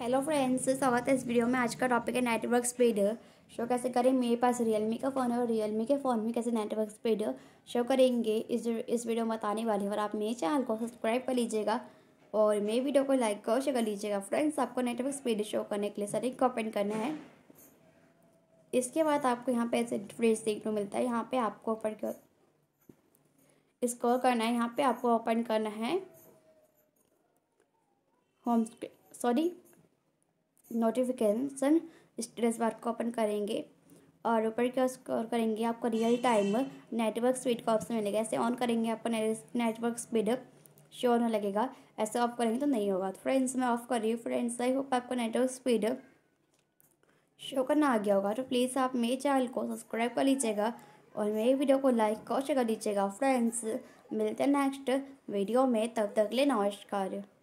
hello friends स्वागत है इस वीडियो में आज का टॉपिक है नेटवर्क स्पीड शो कैसे करें मेरे पास रियलमी का फ़ोन है और रियलमी के फ़ोन में कैसे नेटवर्क स्पीड शो करेंगे इस इस वीडियो में बताने वाली और आप मेरे चैनल को सब्सक्राइब कर लीजिएगा और मेरी वीडियो को लाइक और शेयर कर लीजिएगा फ्रेंड्स आपको नेटवर्क स्पीड शो करने के लिए सर एक कॉपेंट करना है इसके बाद आपको यहाँ पे ऐसे फ्रिज देखने को मिलता है यहाँ पर आपको ओपन कर करना है यहाँ पर आपको ओपन करना है home sorry notification status bar को ओपन करेंगे और ऊपर क्या करेंगे आपको रियल टाइम नेटवर्क स्पीड का ऑप्शन मिलेगा ऐसे ऑन करेंगे आपको नेटवर्क स्पीड शो होने लगेगा ऐसे ऑफ करेंगे तो नहीं होगा फ्रेंड्स तो मैं ऑफ कर रही हूँ फ्रेंड्स आई होप आपको नेटवर्क स्पीड शो करना आ गया होगा तो प्लीज़ आप मेरे चैनल को सब्सक्राइब कर लीजिएगा और मेरी वीडियो को लाइक और कर दीजिएगा फ्रेंड्स मिलते हैं नेक्स्ट वीडियो में तब तक ले नमस्कार